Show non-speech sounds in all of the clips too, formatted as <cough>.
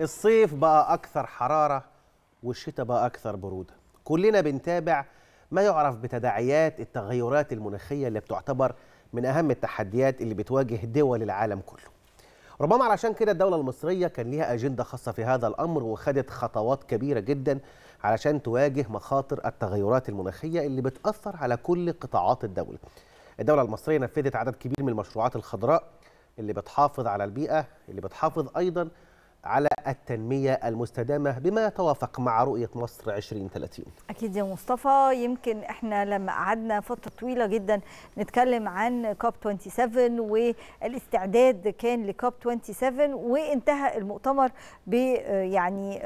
الصيف بقى أكثر حرارة والشتاء بقى أكثر برودة كلنا بنتابع ما يعرف بتداعيات التغيرات المناخية اللي بتعتبر من أهم التحديات اللي بتواجه دول العالم كله ربما علشان كده الدولة المصرية كان ليها أجندة خاصة في هذا الأمر وخدت خطوات كبيرة جدا علشان تواجه مخاطر التغيرات المناخية اللي بتأثر على كل قطاعات الدولة الدولة المصرية نفذت عدد كبير من المشروعات الخضراء اللي بتحافظ على البيئة اللي بتحافظ أيضا على التنمية المستدامة بما يتوافق مع رؤية مصر 2030 أكيد يا مصطفى يمكن إحنا لما قعدنا فترة طويلة جدا نتكلم عن كوب 27 والاستعداد كان لكوب 27 وانتهى المؤتمر ب يعني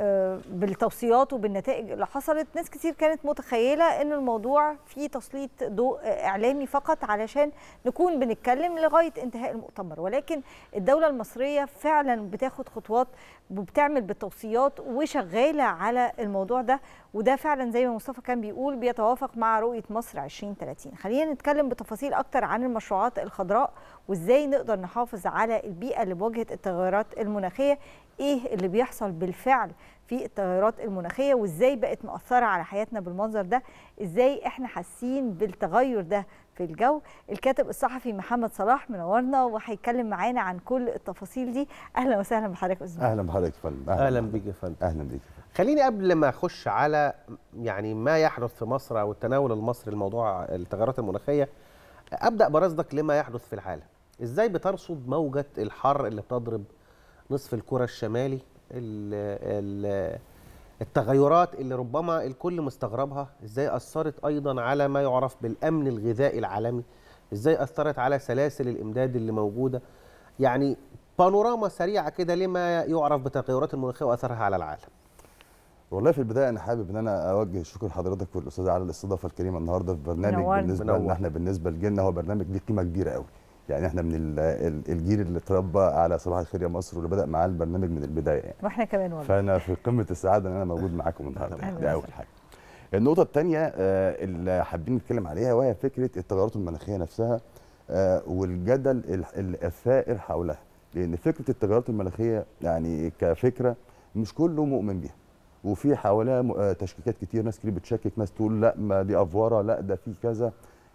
بالتوصيات وبالنتائج اللي حصلت ناس كتير كانت متخيلة أن الموضوع في تسليط ضوء إعلامي فقط علشان نكون بنتكلم لغاية انتهاء المؤتمر ولكن الدولة المصرية فعلا بتاخد خطوات وبتعمل بالتوصيات وشغاله على الموضوع ده وده فعلا زي ما مصطفى كان بيقول بيتوافق مع رؤيه مصر 2030 خلينا نتكلم بتفاصيل اكتر عن المشروعات الخضراء وازاي نقدر نحافظ على البيئه اللي بواجهه التغيرات المناخيه ايه اللي بيحصل بالفعل في التغيرات المناخيه وازاي بقت مأثره على حياتنا بالمنظر ده ازاي احنا حاسين بالتغير ده في الجو الكاتب الصحفي محمد صلاح منورنا وهيتكلم معانا عن كل التفاصيل دي اهلا وسهلا بحضرتك استاذ اهلا بحضرتك يا فندم اهلا بيك يا فندم اهلا بيك خليني قبل ما اخش على يعني ما يحدث في مصر او التناول المصري لموضوع التغيرات المناخيه ابدا برصدك لما يحدث في العالم ازاي بترصد موجه الحر اللي بتضرب نصف الكره الشمالي ال ال التغيرات اللي ربما الكل مستغربها ازاي اثرت ايضا على ما يعرف بالامن الغذائي العالمي ازاي اثرت على سلاسل الامداد اللي موجوده يعني بانوراما سريعه كده لما يعرف بتغيرات المناخيه واثرها على العالم والله في البدايه انا حابب ان انا اوجه شكر حضرتك والاستاذ على الاستضافه الكريمه النهارده في برنامج بالنسبه ان احنا بالنسبه لجيلنا هو برنامج ليه قيمه كبيره قوي يعني احنا من الجيل اللي اتربى على صباح الخير يا مصر واللي بدا معاه البرنامج من البدايه يعني واحنا كمان والله فانا في قمه السعاده ان انا موجود معاكم النهارده <laughs> دي اول حاجه النقطه الثانيه آه، اللي حابين نتكلم عليها وهي فكره التغيرات المناخيه نفسها آه، والجدل الثائر حولها لان فكره التغيرات المناخيه يعني كفكره مش كله مؤمن بيها وفي حواليها آه، تشكيكات كتير ناس كتير بتشكك ناس تقول لا ما دي افواره لا ده في كذا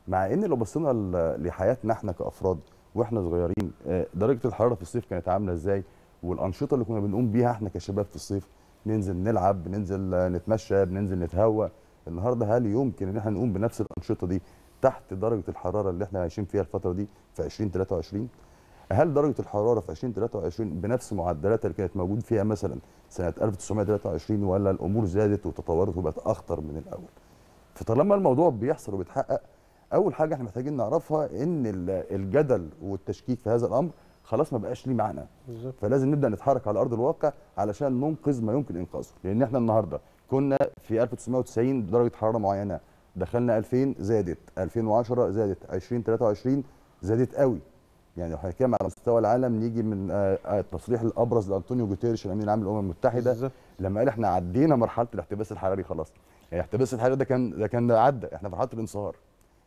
مع ان لو بصينا لحياتنا احنا كافراد واحنا صغيرين آه، درجه الحراره في الصيف كانت عامله ازاي والانشطه اللي كنا بنقوم بيها احنا كشباب في الصيف ننزل نلعب بننزل آه، نتمشى بننزل نتهوى النهارده هل يمكن ان احنا نقوم بنفس الانشطه دي تحت درجه الحراره اللي احنا عايشين فيها الفتره دي في 2023 هل درجه الحراره في 2023 بنفس معدلاتها اللي كانت موجود فيها مثلا سنه 1923 ولا الامور زادت وتطورت وبقت اخطر من الاول فطالما الموضوع بيحصل وبيتحقق اول حاجه احنا محتاجين نعرفها ان الجدل والتشكيك في هذا الامر خلاص ما بقاش ليه معنى فلازم نبدا نتحرك على ارض الواقع علشان ننقذ ما يمكن انقاذه لان احنا النهارده كنا في 1990 بدرجه حراره معينه دخلنا 2000 زادت 2010 زادت 2023 زادت قوي يعني لو هنتكلم على مستوى العالم نيجي من التصريح آه، آه، الابرز لانطونيو جوتيريش الامين العام للامم المتحده بالزبط. لما قال احنا عدينا مرحله الاحتباس الحراري خلاص يعني الاحتباس الحراري ده كان ده كان عدى احنا في مرحله الانصهار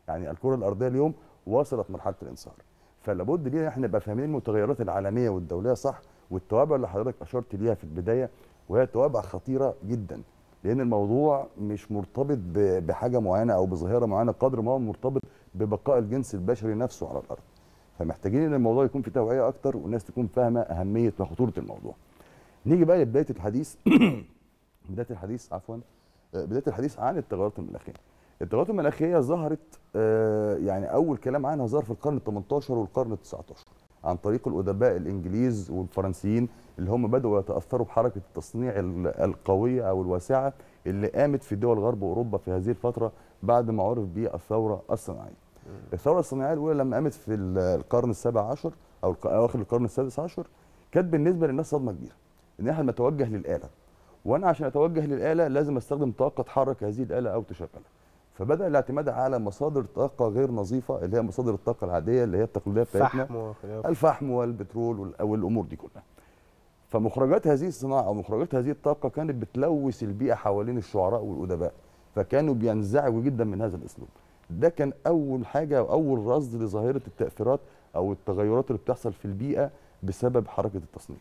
يعني الكره الارضيه اليوم وصلت مرحله الانصهار فلابد لينا احنا نبقى فاهمين المتغيرات العالميه والدوليه صح والتوابع اللي حضرتك اشرت ليها في البدايه وهي توابع خطيره جدا لان الموضوع مش مرتبط بحاجه معينه او بظاهره معينه قدر ما هو مرتبط ببقاء الجنس البشري نفسه على الارض فمحتاجين ان الموضوع يكون فيه توعيه اكتر والناس تكون فاهمه اهميه وخطوره الموضوع نيجي بقى لبدايه الحديث <clears throat> بدايه الحديث عفوا آه، بدايه الحديث عن التغيرات المناخيه الطبقات المناخيه ظهرت آه، يعني اول كلام عنها ظهر في القرن ال18 والقرن ال19 عن طريق الادباء الانجليز والفرنسيين اللي هم بداوا يتاثروا بحركه التصنيع القويه او الواسعه اللي قامت في دول غرب اوروبا في هذه الفتره بعد ما عرف بالثوره الصناعيه. الثوره الصناعيه الاولى لما قامت في القرن السابع عشر او اواخر القرن السادس عشر كانت بالنسبه للناس صدمه كبيره ان احنا بنتوجه للاله وانا عشان اتوجه للاله لازم استخدم طاقه تحرك هذه الاله او تشغلها. فبدا الاعتماد على مصادر طاقه غير نظيفه اللي هي مصادر الطاقه العاديه اللي هي التقليديه بتاعتنا الفحم والبترول والامور دي كلها فمخرجات هذه الصناعه او مخرجات هذه الطاقه كانت بتلوث البيئه حوالين الشعراء والادباء فكانوا بينزعجوا جدا من هذا الاسلوب ده كان اول حاجه او اول رصد لظاهره التاثيرات او التغيرات اللي بتحصل في البيئه بسبب حركه التصنيع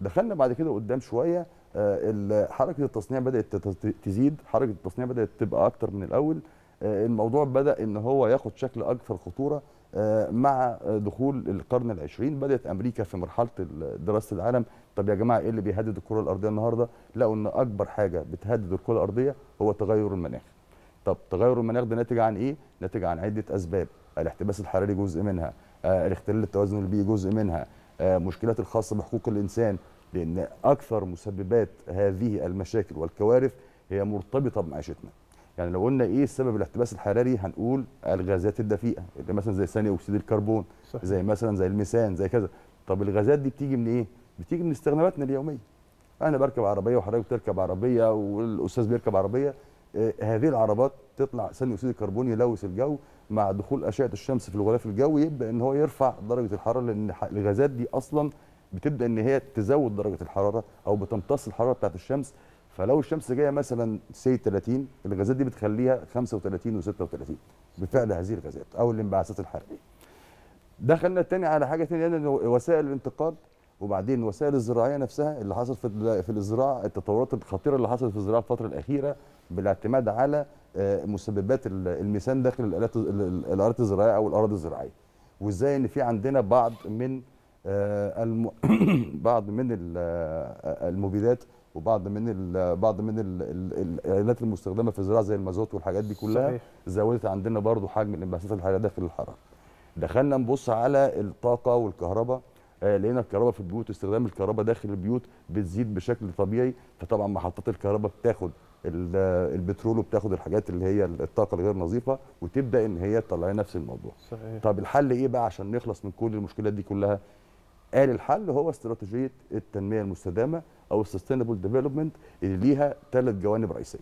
دخلنا بعد كده قدام شويه آه، حركه التصنيع بدات تزيد حركه التصنيع بدات تبقى اكتر من الاول آه، الموضوع بدا ان هو ياخد شكل اكثر خطوره آه، مع دخول القرن العشرين بدات امريكا في مرحله دراسه العالم طب يا جماعه ايه اللي بيهدد الكره الارضيه النهارده لقوا ان اكبر حاجه بتهدد الكره الارضيه هو تغير المناخ طب تغير المناخ ده ناتج عن ايه ناتج عن عده اسباب الاحتباس الحراري جزء منها الاختلال التوازن البيئي جزء منها مشكلات الخاصه بحقوق الانسان لأن أكثر مسببات هذه المشاكل والكوارث هي مرتبطة بمعيشتنا يعني لو قلنا ايه سبب الاحتباس الحراري هنقول الغازات الدفيئه اللي مثلا زي ثاني اكسيد الكربون صحيح. زي مثلا زي الميثان زي كذا طب الغازات دي بتيجي من ايه بتيجي من استخداماتنا اليوميه انا بركب عربيه وحضرتك بتركب عربيه والاستاذ بيركب عربيه آه هذه العربات تطلع ثاني اكسيد الكربون يلوث الجو مع دخول اشعه الشمس في الغلاف الجوي يبدا ان هو يرفع درجه الحراره لان الغازات دي اصلا بتبدا ان هي تزود درجه الحراره او بتمتص الحراره بتاعت الشمس فلو الشمس جايه مثلا سي 30 الغازات دي بتخليها 35 و36 بفعل هذه الغازات او الانبعاثات الحراريه. دخلنا تاني على حاجه ثانيه يعني وسائل الانتقال وبعدين الوسائل الزراعيه نفسها اللي حصل في في الزراعه التطورات الخطيره اللي حصلت في الزراعه الفتره الاخيره بالاعتماد على آه، مسببات الميثان داخل الالات الاراضي الزراعيه او الاراضي الزراعيه وازاي ان في عندنا بعض من آه، <coughs> بعض من آه، المبيدات وبعض من بعض من الالات المستخدمه في الزراعه زي المازوت والحاجات دي كلها زودت عندنا برضو حجم الانبعاثات الحراريه داخل الحراره دخلنا نبص على الطاقه والكهرباء آه، لقينا الكهرباء في البيوت استخدام الكهرباء داخل البيوت بتزيد بشكل طبيعي فطبعا محطات الكهرباء بتاخد البترول وبتاخد الحاجات اللي هي الطاقه الغير نظيفه وتبدا ان هي تطلع نفس الموضوع صحيح. طب الحل ايه بقى عشان نخلص من كل المشكلات دي كلها قال الحل هو استراتيجيه التنميه المستدامه او السستينبل ديفلوبمنت اللي ليها ثلاث جوانب رئيسيه.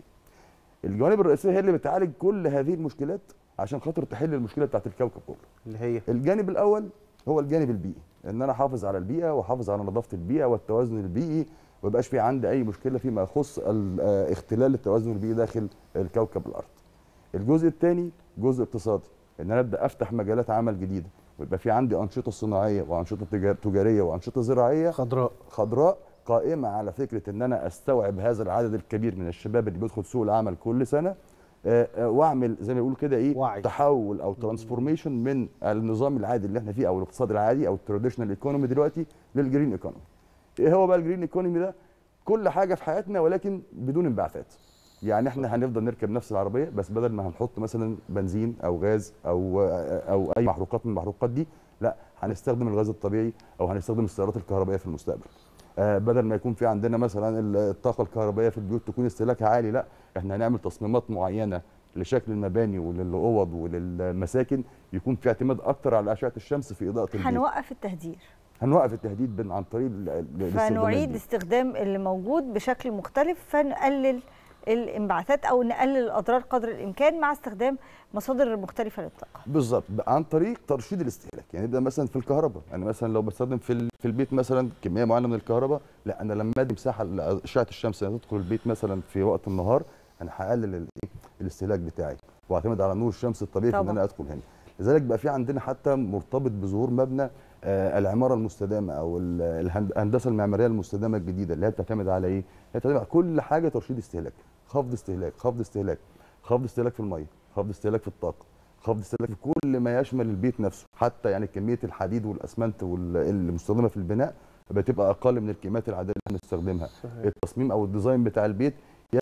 الجوانب الرئيسيه هي اللي بتعالج كل هذه المشكلات عشان خاطر تحل المشكله بتاعت الكوكب كله. اللي هي الجانب الاول هو الجانب البيئي ان انا احافظ على البيئه واحافظ على نظافه البيئه والتوازن البيئي ما يبقاش في عندي اي مشكله فيما يخص آه، اختلال التوازن البيئي داخل الكوكب الارض. الجزء الثاني جزء اقتصادي ان انا ابدا افتح مجالات عمل جديده ويبقى في عندي انشطه صناعيه وانشطه تجاريه وانشطه زراعيه خضراء خضراء قائمه على فكره ان انا استوعب هذا العدد الكبير من الشباب اللي بيدخل سوق العمل كل سنه آه، آه، واعمل زي ما بيقولوا كده ايه وعي. تحول او ترانسفورميشن من النظام العادي اللي احنا فيه او الاقتصاد العادي او التراديشنال ايكونومي دلوقتي للجرين ايكونومي ايه هو بقى الجرين ايكونومي ده كل حاجه في حياتنا ولكن بدون انبعاثات يعني احنا هنفضل نركب نفس العربيه بس بدل ما هنحط مثلا بنزين او غاز او او اي محروقات من المحروقات دي لا هنستخدم الغاز الطبيعي او هنستخدم السيارات الكهربائيه في المستقبل آه، بدل ما يكون في عندنا مثلا الطاقه الكهربائيه في البيوت تكون استهلاكها عالي لا احنا هنعمل تصميمات معينه لشكل المباني وللاوض وللمساكن يكون في اعتماد اكتر على اشعه الشمس في اضاءه البيت هنوقف التهدير هنوقف التهديد عن طريق فنعيد استخدام اللي موجود بشكل مختلف فنقلل الانبعاثات او نقلل الاضرار قدر الامكان مع استخدام مصادر مختلفه للطاقه بالظبط عن طريق ترشيد الاستهلاك يعني نبدا مثلا في الكهرباء انا يعني مثلا لو بستخدم في في البيت مثلا كميه معينه من الكهرباء لا انا لما ادي مساحه لاشعه الشمس اللي تدخل البيت مثلا في وقت النهار انا هقلل إيه، الاستهلاك بتاعي واعتمد على نور الشمس الطبيعي طبعا. ان انا ادخل هنا لذلك بقى في عندنا حتى مرتبط بظهور مبنى آه، العماره المستدامه او الهندسه المعماريه المستدامه الجديده اللي هي بتعتمد على ايه؟ بتعتمد على كل حاجه ترشيد استهلاك، خفض استهلاك خفض استهلاك خفض استهلاك في الميه خفض استهلاك في الطاقه خفض استهلاك في كل ما يشمل البيت نفسه حتى يعني كميه الحديد والاسمنت المستخدمه في البناء بتبقى اقل من الكميات العاديه اللي بنستخدمها التصميم او الديزاين بتاع البيت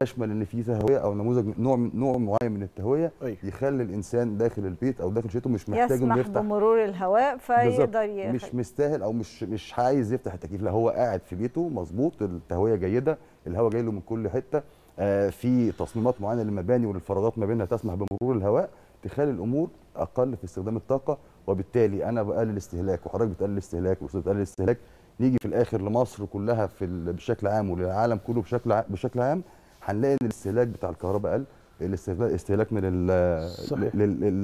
يشمل ان في تهويه او نموذج نوع من نوع معين من التهويه أيه. يخلي الانسان داخل البيت او داخل شيته مش محتاج انه يفتح بمرور الهواء فيقدر يفتح. مش مستاهل او مش مش عايز يفتح التكييف لا هو قاعد في بيته مظبوط التهويه جيده الهواء جاي له من كل حته آه، في تصميمات معينه للمباني وللفراغات ما بينها تسمح بمرور الهواء تخلي الامور اقل في استخدام الطاقه وبالتالي انا بقلل الاستهلاك وحضرتك بتقلل الاستهلاك والاستاذ بتقلل الاستهلاك نيجي في الاخر لمصر كلها في بشكل عام وللعالم كله بشكل بشكل عام هنلاقي ان الاستهلاك بتاع الكهرباء قل استهلاكنا من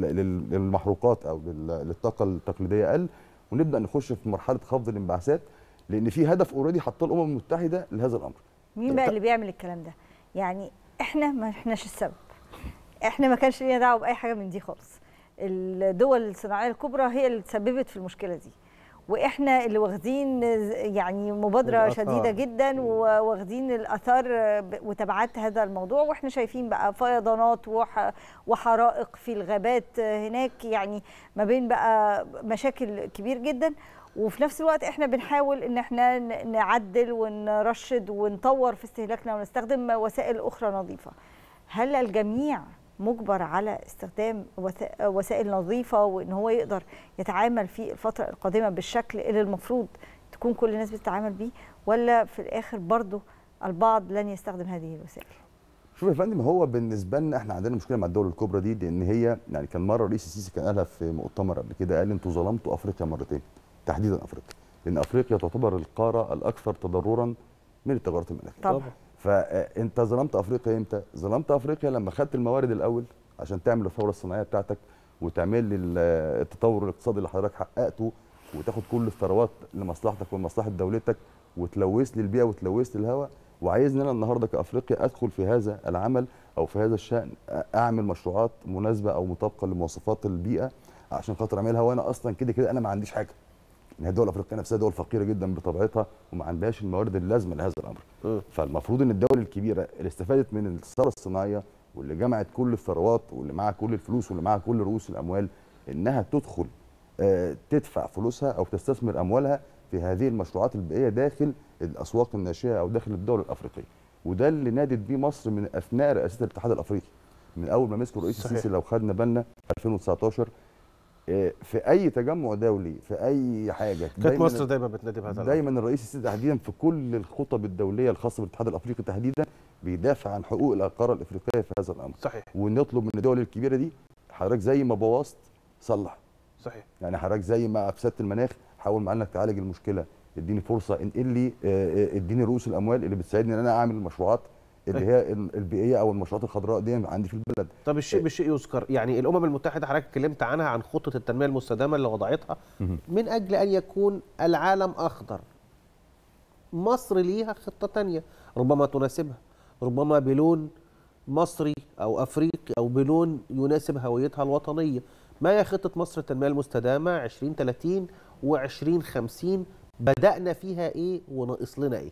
للمحروقات او للطاقه التقليديه قل ونبدا نخش في مرحله خفض الانبعاثات لان في هدف اوريدي حطاه الامم المتحده لهذا الامر مين بقى اللي بيعمل الكلام ده يعني احنا ما احناش السبب احنا ما كانش لنا دعوه باي حاجه من دي خالص الدول الصناعيه الكبرى هي اللي تسببت في المشكله دي واحنا اللي واخدين يعني مبادره الأثار. شديده جدا واخدين الاثار وتبعات هذا الموضوع واحنا شايفين بقى فيضانات وحرائق في الغابات هناك يعني ما بين بقى مشاكل كبير جدا وفي نفس الوقت احنا بنحاول ان احنا نعدل ونرشد ونطور في استهلاكنا ونستخدم وسائل اخرى نظيفه هل الجميع مجبر على استخدام وسائل نظيفه وان هو يقدر يتعامل في الفتره القادمه بالشكل اللي المفروض تكون كل الناس بتتعامل بيه ولا في الاخر برضه البعض لن يستخدم هذه الوسائل شوف يا فندم هو بالنسبه لنا احنا عندنا مشكله مع الدول الكبرى دي لان هي يعني كان مره الرئيس السيسي كان قالها في مؤتمر قبل كده قال انتوا ظلمتوا افريقيا مرتين تحديدا افريقيا لان افريقيا تعتبر القاره الاكثر تضررا من التغيرات المناخيه طبعا فانت ظلمت افريقيا امتى؟ ظلمت افريقيا لما خدت الموارد الاول عشان تعمل الثوره الصناعيه بتاعتك وتعمل لي التطور الاقتصادي اللي حضرتك حققته وتاخد كل الثروات لمصلحتك ولمصلحه دولتك وتلوث لي البيئه وتلوث لي الهواء وعايزني انا النهارده كافريقيا ادخل في هذا العمل او في هذا الشان اعمل مشروعات مناسبه او مطابقه لمواصفات البيئه عشان خاطر اعملها وانا اصلا كده كده انا ما عنديش حاجه ان هي الدول الافريقيه نفسها دول فقيره جدا بطبيعتها وما عندهاش الموارد اللازمه لهذا الامر فالمفروض ان الدول الكبيره اللي استفادت من الثوره الصناعيه واللي جمعت كل الثروات واللي معاها كل الفلوس واللي معاها كل رؤوس الاموال انها تدخل آه، تدفع فلوسها او تستثمر اموالها في هذه المشروعات البيئيه داخل الاسواق الناشئه او داخل الدول الافريقيه وده اللي نادت بيه مصر من اثناء رئاسه الاتحاد الافريقي من اول ما مسك الرئيس السيسي لو خدنا بالنا 2019 آه، في اي تجمع دولي في اي حاجه كانت مصر دايما بتنادي بهذا دايما الرئيس السيسي تحديدا في كل الخطب الدوليه الخاصه بالاتحاد الافريقي تحديدا بيدافع عن حقوق القاره الافريقيه في هذا الامر صحيح ونطلب من الدول الكبيره دي حضرتك زي ما بوظت صلح صحيح يعني حضرتك زي ما افسدت المناخ حاول معانا انك تعالج المشكله اديني فرصه انقل لي آه، آه، اديني رؤوس الاموال اللي بتساعدني ان انا اعمل مشروعات اللي هي البيئيه او المشروعات الخضراء دي عندي في البلد طب الشيء إيه. بالشيء يذكر يعني الامم المتحده حضرتك اتكلمت عنها عن خطه التنميه المستدامه اللي وضعتها من اجل ان يكون العالم اخضر مصر ليها خطه تانية ربما تناسبها ربما بلون مصري او افريقي او بلون يناسب هويتها الوطنيه ما هي خطه مصر التنميه المستدامه 2030 و2050 بدانا فيها ايه وناقص لنا ايه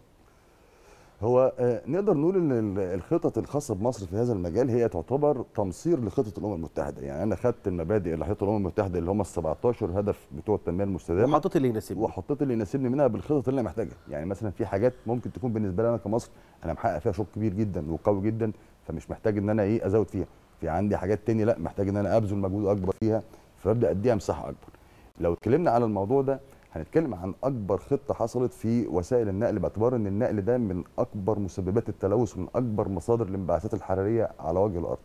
هو آه، نقدر نقول ان الخطط الخاصه بمصر في هذا المجال هي تعتبر تمصير لخطه الامم المتحده يعني انا خدت المبادئ اللي حطتها الامم المتحده اللي هم ال 17 هدف بتوع التنميه المستدامه وحطيت اللي يناسبني وحطيت اللي يناسبني منها بالخطط اللي انا محتاجها يعني مثلا في حاجات ممكن تكون بالنسبه لي انا كمصر انا محقق فيها شوط كبير جدا وقوي جدا فمش محتاج ان انا ايه ازود فيها في عندي حاجات تاني لا محتاج ان انا ابذل مجهود اكبر فيها فابدا اديها مساحه اكبر لو اتكلمنا على الموضوع ده هنتكلم عن اكبر خطه حصلت في وسائل النقل باعتبار ان النقل ده من اكبر مسببات التلوث ومن اكبر مصادر الانبعاثات الحراريه على وجه الارض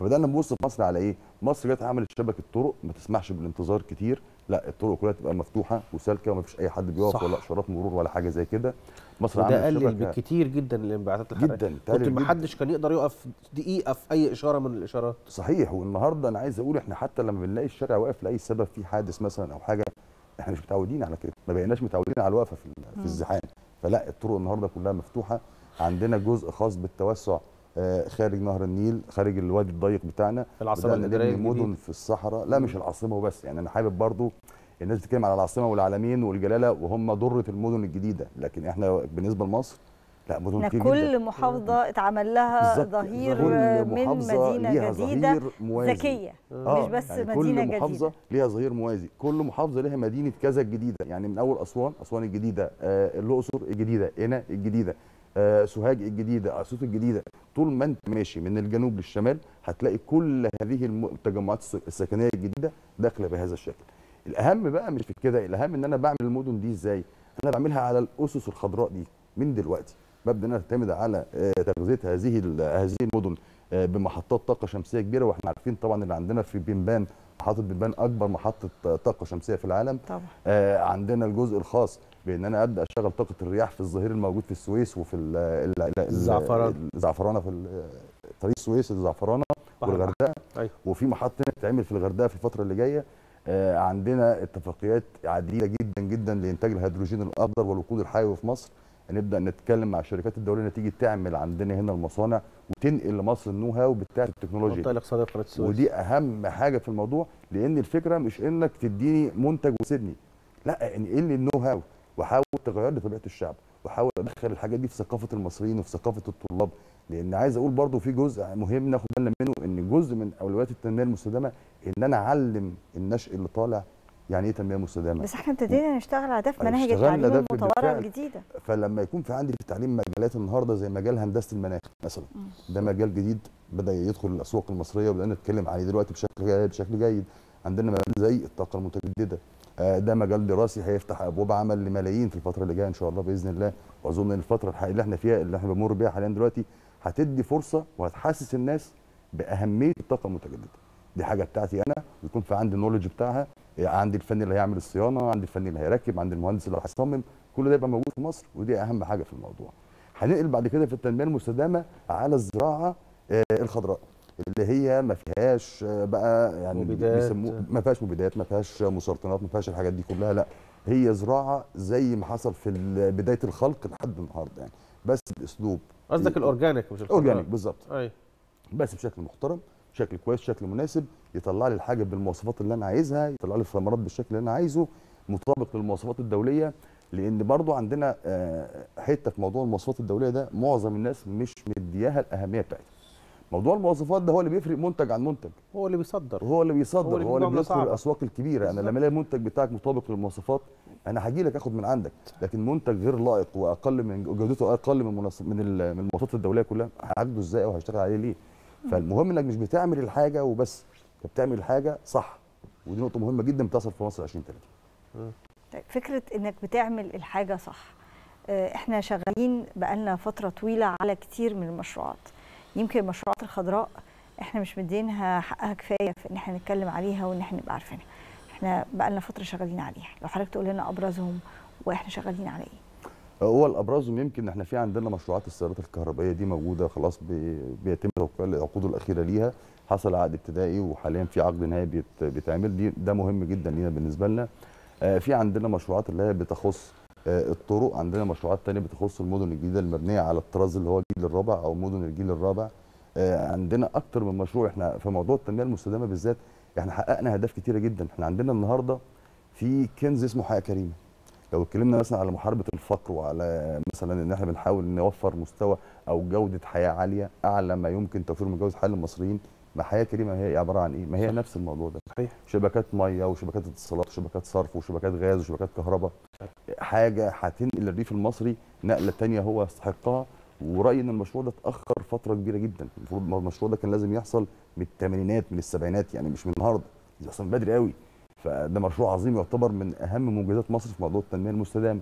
فبدانا نبص في مصر على ايه مصر جت عملت شبكه طرق ما تسمحش بالانتظار كتير لا الطرق كلها تبقى مفتوحه وسالكه ومفيش اي حد بيقف ولا اشارات مرور ولا حاجه زي كده مصر عملت شبكه ده قلل بكتير جدا الانبعاثات الحراريه جدا كنت ما حدش كان يقدر يقف دقيقه في اي اشاره من الاشارات صحيح والنهارده انا عايز اقول احنا حتى لما بنلاقي الشارع واقف لاي سبب في حادث مثلا او حاجه احنا مش متعودين على كده ما بقيناش متعودين على الوقفه في, في الزحام فلا الطرق النهارده كلها مفتوحه عندنا جزء خاص بالتوسع آه، خارج نهر النيل خارج الوادي الضيق بتاعنا العاصمه الاداريه مدن في الصحراء لا مش العاصمه وبس يعني انا حابب برضو الناس تتكلم على العاصمه والعالمين والجلاله وهم ضره المدن الجديده لكن احنا بالنسبه لمصر لا مدن كبيرة كل جداً. محافظة اتعمل لها ظهير من آه، يعني مدينة جديدة ذكية آه. مش بس يعني مدينة كل جديدة كل محافظة ليها ظهير موازي كل محافظة ليها مدينة كذا الجديدة يعني من أول أسوان أسوان الجديدة آه الأقصر الجديدة هنا الجديدة آه سوهاج الجديدة أسيوط الجديدة طول ما أنت ماشي من الجنوب للشمال هتلاقي كل هذه التجمعات السكنية الجديدة داخلة بهذا الشكل الأهم بقى مش في كده الأهم إن أنا بعمل المدن دي إزاي أنا بعملها على الأسس الخضراء دي من دلوقتي ببدا ان اعتمد على آه، تغذيه هذه هذه المدن آه، بمحطات طاقه شمسيه كبيره واحنا عارفين طبعا اللي عندنا في بنبان محطه بنبان اكبر محطه طاقه شمسيه في العالم طبعا. آه، عندنا الجزء الخاص بان انا ابدا اشغل طاقه الرياح في الظهير الموجود في السويس وفي الزعفران الزعفرانه في طريق السويس الزعفرانه والغردقه أيوه. وفي محطه تعمل في الغردقه في الفتره اللي جايه آه عندنا اتفاقيات عديده جدا جدا لانتاج الهيدروجين الاخضر والوقود الحيوي في مصر هنبدا نتكلم مع الشركات الدوليه اللي تيجي تعمل عندنا هنا المصانع وتنقل لمصر النو هاو بتاعت التكنولوجيا ودي اهم حاجه في الموضوع لان الفكره مش انك تديني منتج وسيبني لا انقل لي النو هاو وحاول تغير لي طبيعه الشعب واحاول ادخل الحاجات دي في ثقافه المصريين وفي ثقافه الطلاب لان عايز اقول برضو في جزء مهم ناخد بالنا منه ان جزء من اولويات التنميه المستدامه ان انا اعلم النشء اللي طالع يعني ايه تنميه مستدامه بس احنا ابتدينا نشتغل على ده في يعني مناهج التعليم المتطوره الجديده فلما يكون في عندي في التعليم مجالات النهارده زي مجال هندسه المناخ مثلا ده مجال جديد بدا يدخل الاسواق المصريه وبدانا نتكلم عليه دلوقتي بشكل جيد بشكل جيد عندنا مجال زي الطاقه المتجدده آه، ده مجال دراسي هيفتح ابواب عمل لملايين في الفتره اللي جايه ان شاء الله باذن الله واظن ان الفتره اللي احنا فيها اللي احنا بنمر بيها حاليا دلوقتي هتدي فرصه وهتحسس الناس باهميه الطاقه المتجدده دي حاجه بتاعتي انا ويكون في عندي نولج بتاعها إيه، عندي الفني اللي هيعمل الصيانه عندي الفني اللي هيركب عندي المهندس اللي هيصمم كل ده يبقى موجود في مصر ودي اهم حاجه في الموضوع هننقل بعد كده في التنميه المستدامه على الزراعه آه، الخضراء اللي هي ما فيهاش آه، بقى يعني مبيدات ما فيهاش مبيدات ما فيهاش مسرطنات ما فيهاش الحاجات دي كلها لا هي زراعه زي ما حصل في بدايه الخلق لحد النهارده يعني بس باسلوب قصدك الاورجانيك مش الاورجانيك بالظبط بس بشكل محترم شكل كويس شكل مناسب يطلع لي الحاجه بالمواصفات اللي انا عايزها يطلع لي الثمرات بالشكل اللي انا عايزه مطابق للمواصفات الدوليه لان برضو عندنا آه، حته في موضوع المواصفات الدوليه ده معظم الناس مش مدياها الاهميه بتاعتها موضوع المواصفات ده هو اللي بيفرق منتج عن منتج هو اللي بيصدر هو اللي بيصدر هو اللي, بيصدر بيدخل الاسواق الكبيره انا لما الاقي المنتج بتاعك مطابق للمواصفات انا هاجي لك اخد من عندك لكن منتج غير لائق واقل من جودته اقل من من المواصفات الدوليه كلها هعاقده ازاي وهشتغل عليه ليه فالمهم انك مش بتعمل الحاجه وبس انت بتعمل الحاجه صح ودي نقطه مهمه جدا بتصل في مصر 2030 طيب فكره انك بتعمل الحاجه صح آه، احنا شغالين بقالنا فتره طويله على كتير من المشروعات يمكن المشروعات الخضراء احنا مش مدينها حقها كفايه في ان احنا نتكلم عليها وان احنا نبقى عارفينها احنا بقالنا فتره شغالين عليها لو حضرتك تقول لنا ابرزهم واحنا شغالين على ايه هو الابرزهم يمكن احنا في عندنا مشروعات السيارات الكهربائيه دي موجوده خلاص بيتم توقيع العقود الاخيره ليها حصل عقد ابتدائي وحاليا في عقد نهائي بيتعمل دي ده مهم جدا لينا بالنسبه لنا آه، في عندنا مشروعات اللي هي بتخص آه، الطرق عندنا مشروعات ثانيه بتخص المدن الجديده المبنيه على الطراز اللي هو الجيل الرابع او مدن الجيل الرابع آه، عندنا اكتر من مشروع احنا في موضوع التنميه المستدامه بالذات احنا حققنا اهداف كتيره جدا احنا عندنا النهارده في كنز اسمه حياه كريمه لو اتكلمنا مثلا على محاربه الفقر وعلى مثلا ان احنا بنحاول نوفر مستوى او جوده حياه عاليه اعلى ما يمكن توفير من جوده حياه للمصريين ما حياه كريمه هي عباره عن ايه؟ ما هي صح. نفس الموضوع ده. صحيح. شبكات ميه وشبكات اتصالات وشبكات صرف وشبكات غاز وشبكات كهرباء. حاجه هتنقل الريف المصري نقله ثانيه هو يستحقها ورايي ان المشروع ده اتاخر فتره كبيره جدا، المفروض المشروع ده كان لازم يحصل من الثمانينات من السبعينات يعني مش من النهارده، يحصل بدري قوي. فده مشروع عظيم يعتبر من اهم منجزات مصر في موضوع التنميه المستدامه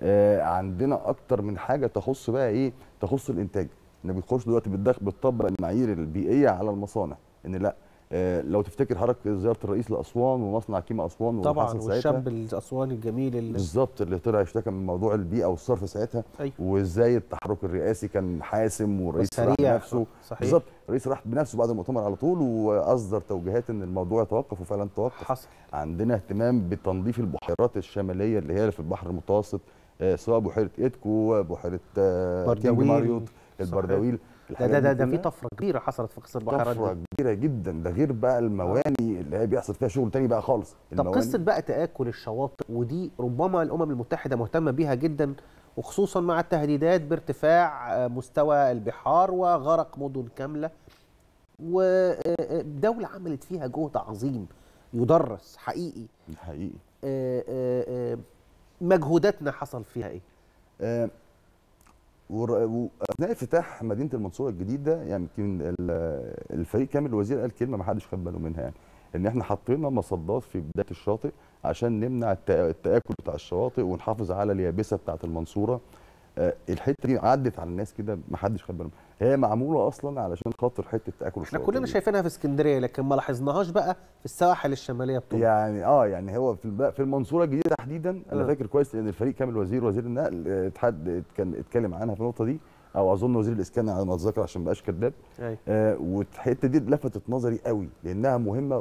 آه عندنا اكتر من حاجه تخص بقى ايه تخص الانتاج ان بيخش دلوقتي بتطبق المعايير البيئيه على المصانع ان لا آه، لو تفتكر حضرتك زياره الرئيس لاسوان ومصنع كيما اسوان طبعا والشاب الاسواني الجميل اللي بالظبط اللي طلع اشتكى من موضوع البيئه والصرف ساعتها أيوه. وازاي التحرك الرئاسي كان حاسم والرئيس راح بنفسه بالظبط الرئيس راح بنفسه بعد المؤتمر على طول واصدر توجيهات ان الموضوع يتوقف وفعلا توقف حصل. عندنا اهتمام بتنظيف البحيرات الشماليه اللي هي في البحر المتوسط آه، سواء بحيره ايدكو بحيره تيانج آه، ماريوت البردويل صحيح. ده ده ده, ده في طفره كبيره حصلت في قصه البحيرات طفره دي. كبيره جدا ده غير بقى المواني اللي هي بيحصل فيها شغل تاني بقى خالص طب قصه بقى تاكل الشواطئ ودي ربما الامم المتحده مهتمه بيها جدا وخصوصا مع التهديدات بارتفاع مستوى البحار وغرق مدن كامله ودوله عملت فيها جهد عظيم يدرس حقيقي حقيقي آه، آه، آه، مجهوداتنا حصل فيها ايه؟ واثناء افتتاح مدينه المنصوره الجديده يعني يمكن الفريق كامل الوزير قال كلمه ما حدش خد باله منها يعني ان احنا حطينا مصدات في بدايه الشاطئ عشان نمنع التاكل بتاع الشواطئ ونحافظ على اليابسه بتاعه المنصوره آه، الحته دي عدت على الناس كده ما حدش خد باله هي معموله اصلا علشان خاطر حته اكل احنا كلنا شايفينها في اسكندريه لكن ما لاحظناهاش بقى في السواحل الشماليه بتوع يعني اه يعني هو في في المنصوره الجديده تحديدا انا آه. فاكر كويس ان الفريق كامل وزير وزير النقل آه، اتحد كان اتكلم عنها في النقطه دي او اظن وزير الاسكان على ما اتذكر عشان ما ابقاش كذاب آه والحته دي لفتت نظري قوي لانها مهمه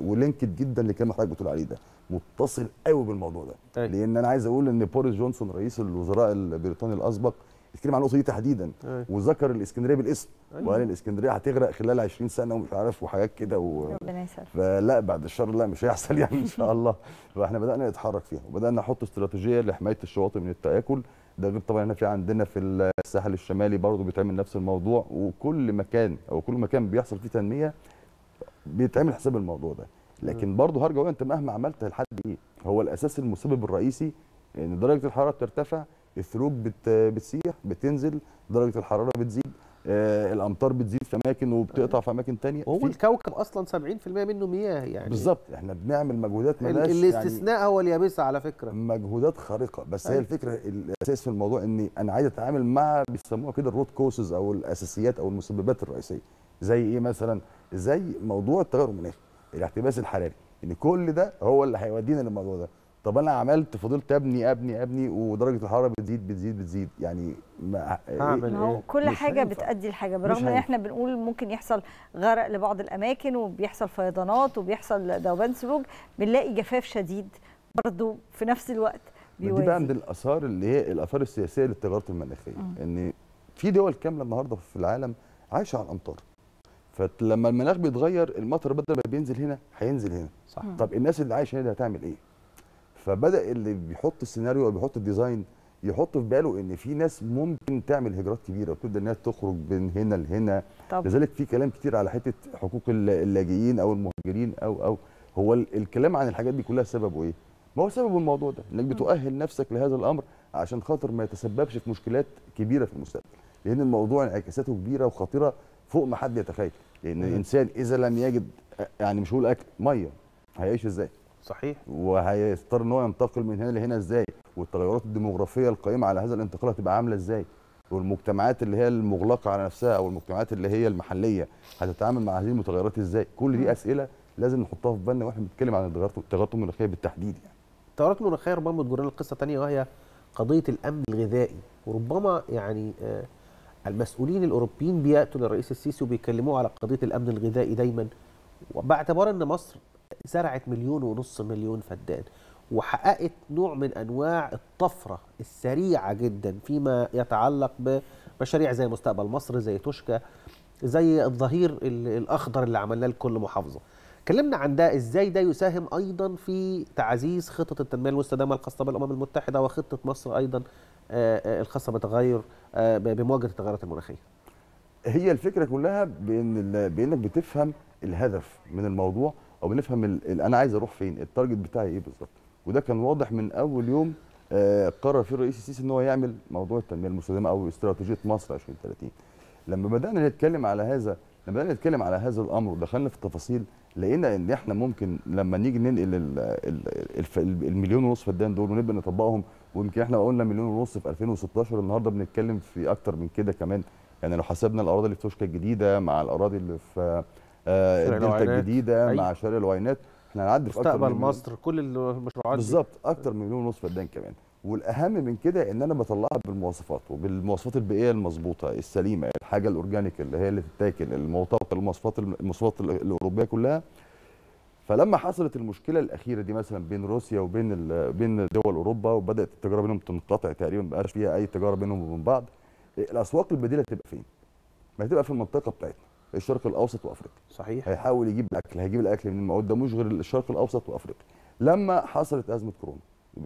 ولينكد جدا لكلام حضرتك بتقول عليه ده متصل قوي بالموضوع ده أي. لان انا عايز اقول ان بوريس جونسون رئيس الوزراء البريطاني الاسبق اتكلم عن النقطه دي تحديدا أي. وذكر الاسكندريه بالاسم أي. وقال الاسكندريه هتغرق خلال 20 سنه ومش عارف وحاجات كده و... ربنا فلا بعد الشر لا مش هيحصل يعني ان شاء الله فاحنا بدانا نتحرك فيها وبدانا نحط استراتيجيه لحمايه الشواطئ من التاكل ده غير طبعا احنا في عندنا في الساحل الشمالي برضه بيتعمل نفس الموضوع وكل مكان او كل مكان بيحصل فيه تنميه بيتعمل حساب الموضوع ده لكن برضه هرجع انت مهما عملت لحد ايه هو الاساس المسبب الرئيسي ان درجه الحراره بترتفع الثلوج بتسيح بتنزل درجه الحراره بتزيد آه، الامطار بتزيد في اماكن وبتقطع في اماكن ثانيه هو الكوكب اصلا 70% منه مياه يعني بالظبط احنا بنعمل مجهودات ملاش يعني الاستثناء يعني هو اليابسه على فكره مجهودات خارقه بس هي أيوة. الفكره الاساس في الموضوع ان انا عايز اتعامل مع بيسموها كده الروت كوسز او الاساسيات او المسببات الرئيسيه زي ايه مثلا زي موضوع التغير المناخي الاحتباس الحراري ان كل ده هو اللي هيودينا للموضوع ده طب انا عملت فضلت ابني ابني ابني ودرجه الحراره بتزيد بتزيد بتزيد يعني ما هعمل إيه؟ إيه؟ كل حاجه هينفع. بتادي لحاجه برغم ان احنا بنقول ممكن يحصل غرق لبعض الاماكن وبيحصل فيضانات وبيحصل ذوبان سلوج بنلاقي جفاف شديد برضه في نفس الوقت بيوازي دي بقى من الاثار اللي هي الاثار السياسيه للتغيرات المناخيه م. ان في دول كامله النهارده في العالم عايشه على الامطار فلما المناخ بيتغير المطر بدل ما بينزل هنا هينزل هنا صح. طب الناس اللي عايشه هنا هتعمل ايه فبدا اللي بيحط السيناريو او بيحط الديزاين يحط في باله ان في ناس ممكن تعمل هجرات كبيره وتبدا الناس تخرج من هنا لهنا طب. لذلك في كلام كتير على حته حقوق اللاجئين او المهاجرين او او هو الكلام عن الحاجات دي كلها سببه ايه؟ ما هو سبب الموضوع ده انك بتؤهل نفسك لهذا الامر عشان خاطر ما يتسببش في مشكلات كبيره في المستقبل لان الموضوع انعكاساته كبيره وخطيره فوق ما حد يتخيل لان الانسان اذا لم يجد يعني مش هقول اكل ميه هيعيش ازاي؟ صحيح وهيضطر ان هو ينتقل من هنا لهنا ازاي والتغيرات الديموغرافيه القائمه على هذا الانتقال هتبقى عامله ازاي والمجتمعات اللي هي المغلقه على نفسها او المجتمعات اللي هي المحليه هتتعامل مع هذه المتغيرات ازاي كل دي اسئله لازم نحطها في بالنا واحنا بنتكلم عن التغيرات المناخيه بالتحديد يعني التغيرات المناخيه ربما تجرنا لقصه ثانيه وهي قضيه الامن الغذائي وربما يعني آه، المسؤولين الاوروبيين بياتوا للرئيس السيسي وبيكلموه على قضيه الامن الغذائي دايما باعتبار ان مصر زرعت مليون ونص مليون فدان وحققت نوع من انواع الطفره السريعه جدا فيما يتعلق بمشاريع زي مستقبل مصر زي توشكا زي الظهير الاخضر اللي عملناه لكل محافظه كلمنا عن ده ازاي ده يساهم ايضا في تعزيز خطه التنميه المستدامه الخاصه بالامم المتحده وخطه مصر ايضا آه، آه، الخاصه بتغير آه، بمواجهه التغيرات المناخيه هي الفكره كلها بان بانك بتفهم الهدف من الموضوع او بنفهم انا عايز اروح فين التارجت بتاعي ايه بالظبط وده كان واضح من اول يوم آه، قرر فيه الرئيس السيسي ان هو يعمل موضوع التنميه المستدامه او استراتيجيه مصر 2030 لما بدانا نتكلم على هذا لما بدانا نتكلم على هذا الامر ودخلنا في التفاصيل لقينا ان احنا ممكن لما نيجي ننقل المليون ونص فدان دول ونبدا نطبقهم ويمكن احنا قلنا مليون ونص في 2016 النهارده بنتكلم في اكتر من كده كمان يعني لو حسبنا الاراضي اللي في توشكا الجديده مع الاراضي اللي في آه، الدلتا الجديده مع شارع الواينات احنا هنعدي في اكتر من مصر كل المشروعات بالظبط اكتر من مليون ونص فدان كمان والاهم من كده ان انا بطلعها بالمواصفات وبالمواصفات البيئيه المظبوطه السليمه الحاجه الاورجانيك اللي هي اللي تتاكل المطابقه للمواصفات المواصفات الاوروبيه كلها فلما حصلت المشكله الاخيره دي مثلا بين روسيا وبين بين دول اوروبا وبدات التجاره بينهم تنقطع تقريبا ما بقاش فيها اي تجاره بينهم وبين بعض الاسواق البديله تبقى فين؟ ما هتبقى في المنطقه بتاعتنا الشرق الاوسط وافريقيا صحيح هيحاول يجيب الاكل هيجيب الاكل من المواد ده مش غير الشرق الاوسط وافريقيا لما حصلت ازمه كورونا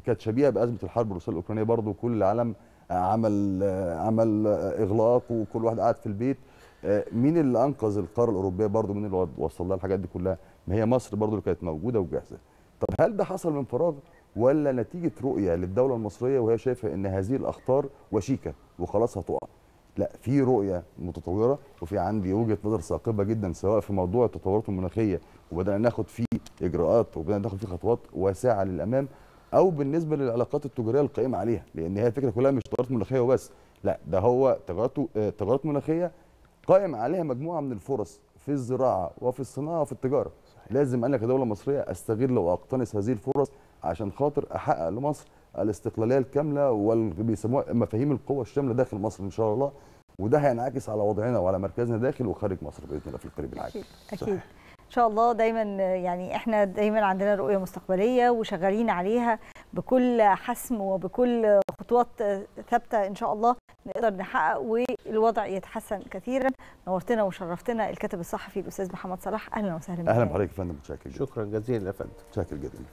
كانت شبيهه بازمه الحرب الروسيه الاوكرانيه برضو كل العالم عمل عمل اغلاق وكل واحد قاعد في البيت آه، مين اللي انقذ القاره الاوروبيه برضو من اللي وصل لها الحاجات دي كلها ما هي مصر برضو اللي كانت موجوده وجاهزه طب هل ده حصل من فراغ ولا نتيجه رؤيه للدوله المصريه وهي شايفه ان هذه الاخطار وشيكه وخلاص هتقع لا في رؤيه متطوره وفي عندي وجهه نظر ثاقبه جدا سواء في موضوع التطورات المناخيه وبدانا ناخد فيه اجراءات وبدانا ناخد فيه خطوات واسعه للامام او بالنسبه للعلاقات التجاريه القائمه عليها لان هي الفكره كلها مش تجارات مناخيه وبس لا ده هو تجارته تجارات مناخيه قائم عليها مجموعه من الفرص في الزراعه وفي الصناعه وفي التجاره صحيح. لازم انا كدوله مصريه استغل واقتنص هذه الفرص عشان خاطر احقق لمصر الاستقلاليه الكامله وبيسموها مفاهيم القوه الشامله داخل مصر ان شاء الله وده هينعكس على وضعنا وعلى مركزنا داخل وخارج مصر باذن الله في القريب العاجل اكيد اكيد ان شاء الله دايما يعني احنا دايما عندنا رؤيه مستقبليه وشغالين عليها بكل حسم وبكل خطوات ثابته ان شاء الله نقدر نحقق والوضع يتحسن كثيرا نورتنا وشرفتنا الكاتب الصحفي الاستاذ محمد صلاح اهلا وسهلا اهلا بحضرتك يا فندم متشكر جدا شكرا جزيلا يا فندم متشكر جدا